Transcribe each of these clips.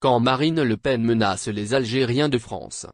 Quand Marine Le Pen menace les Algériens de France.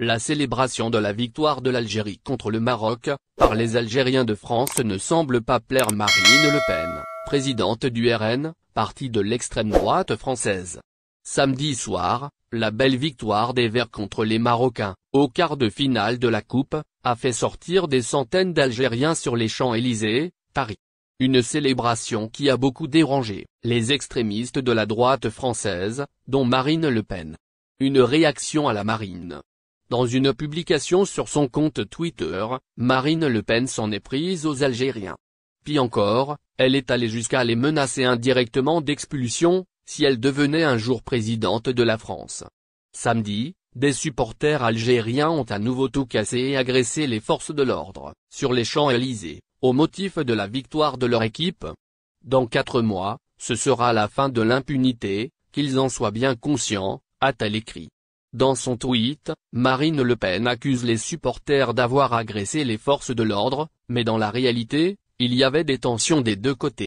La célébration de la victoire de l'Algérie contre le Maroc, par les Algériens de France ne semble pas plaire Marine Le Pen, présidente du RN, parti de l'extrême droite française. Samedi soir, la belle victoire des Verts contre les Marocains, au quart de finale de la Coupe, a fait sortir des centaines d'Algériens sur les Champs-Élysées, Paris. Une célébration qui a beaucoup dérangé les extrémistes de la droite française, dont Marine Le Pen. Une réaction à la marine. Dans une publication sur son compte Twitter, Marine Le Pen s'en est prise aux Algériens. Puis encore, elle est allée jusqu'à les menacer indirectement d'expulsion, si elle devenait un jour présidente de la France. Samedi, des supporters algériens ont à nouveau tout cassé et agressé les forces de l'ordre, sur les champs Élysées, au motif de la victoire de leur équipe. Dans quatre mois, ce sera la fin de l'impunité, qu'ils en soient bien conscients, a-t-elle écrit. Dans son tweet, Marine Le Pen accuse les supporters d'avoir agressé les forces de l'ordre, mais dans la réalité, il y avait des tensions des deux côtés.